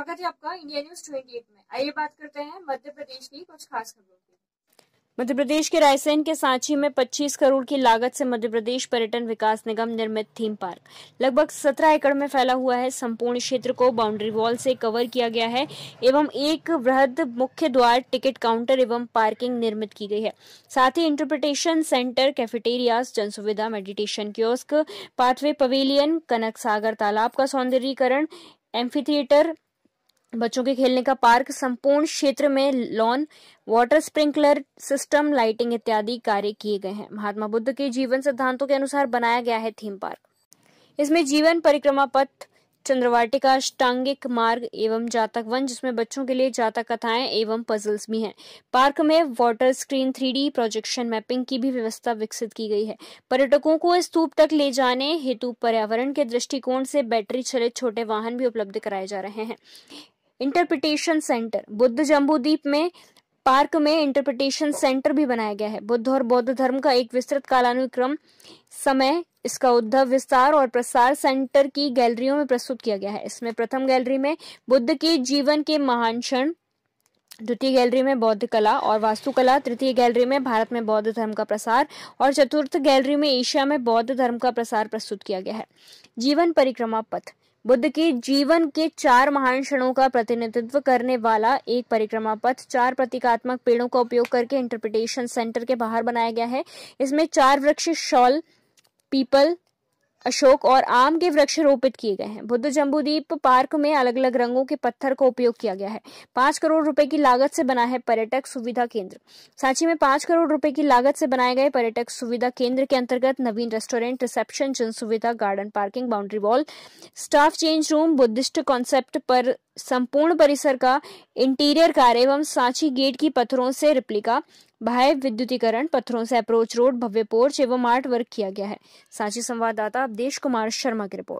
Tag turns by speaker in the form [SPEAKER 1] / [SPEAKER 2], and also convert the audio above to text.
[SPEAKER 1] स्वागत है आपका इंडिया न्यूज एट में आइए बात करते हैं मध्य प्रदेश की कुछ खास खबरों
[SPEAKER 2] की मध्य प्रदेश के रायसेन के सांची में 25 करोड़ की लागत से मध्य प्रदेश पर्यटन विकास निगम निर्मित थीम पार्क लगभग 17 एकड़ में फैला हुआ है संपूर्ण क्षेत्र को बाउंड्री वॉल से कवर किया गया है एवं एक वृहद मुख्य द्वार टिकट काउंटर एवं पार्किंग निर्मित की गई है साथ ही इंटरप्रिटेशन सेंटर कैफेटेरिया जन सुविधा meditation kiosk pathway pavilion Kanak Sagar तालाब का सौंदर्यीकरण एम्फी थिएटर बच्चों के खेलने का पार्क संपूर्ण क्षेत्र में lawn water sprinkler system lighting इत्यादि कार्य किए गए हैं महात्मा बुद्ध के जीवन सिद्धांतों के अनुसार बनाया गया है थीम पार्क इसमें जीवन परिक्रमा पथ चंद्रवाटिका अष्टांगिक मार्ग एवं जातक वन जिसमें बच्चों के लिए जातक कथाएं एवं पजल्स भी हैं पार्क में water screen three projection mapping की भी व्यवस्था विकसित की गई है पर्यटकों को स्तूप तक ले जाने हेतु पर्यावरण के दृष्टिकोण से बैटरी चलित छोटे वाहन भी उपलब्ध कराए जा रहे हैं इंटरप्रिटेशन सेंटर बुद्ध जम्बूद्वीप में पार्क में इंटरप्रिटेशन सेंटर भी बनाया गया है बुद्ध और बौद्ध धर्म का एक विस्तृत कालानुक्रम समय इसका उद्धव विस्तार और प्रसार सेंटर की गैलरियों में प्रस्तुत किया गया है इसमें प्रथम गैलरी में बुद्ध के जीवन के महान क्षण द्वितीय गैलरी में बौद्ध कला और वास्तुकला तृतीय गैलरी में भारत में बौद्ध धर्म का प्रसार और चतुर्थ गैलरी में एशिया में बौद्ध धर्म का प्रसार प्रस्तुत किया गया है जीवन परिक्रमा पथ बुद्ध के जीवन के चार महान क्षणों का प्रतिनिधित्व करने वाला एक परिक्रमा पथ चार प्रतीकात्मक पेड़ों का उपयोग करके इंटरप्रिटेशन सेंटर के बाहर बनाया गया है इसमें चार वृक्ष शॉल पीपल अशोक और आम के वृक्ष रोपित किए गए हैं बुद्ध जम्बूदीप पार्क में अलग अलग रंगों के पत्थर का उपयोग किया गया है पांच करोड़ रुपए की लागत से बना है पर्यटक सुविधा केंद्र सांची में पांच करोड़ रुपए की लागत से बनाए गए पर्यटक सुविधा केंद्र के अंतर्गत नवीन रेस्टोरेंट रिसेप्शन जन सुविधा garden parking boundary wall staff change room Buddhist concept पर संपूर्ण परिसर का इंटीरियर कार्य एवं सांची गेट की पत्थरों से रिप्लिका बाह्य विद्युतीकरण पत्थरों से अप्रोच रोड भव्य पोर्च एवं आर्ट वर्क किया गया है सांची संवाददाता अवधेश कुमार शर्मा की रिपोर्ट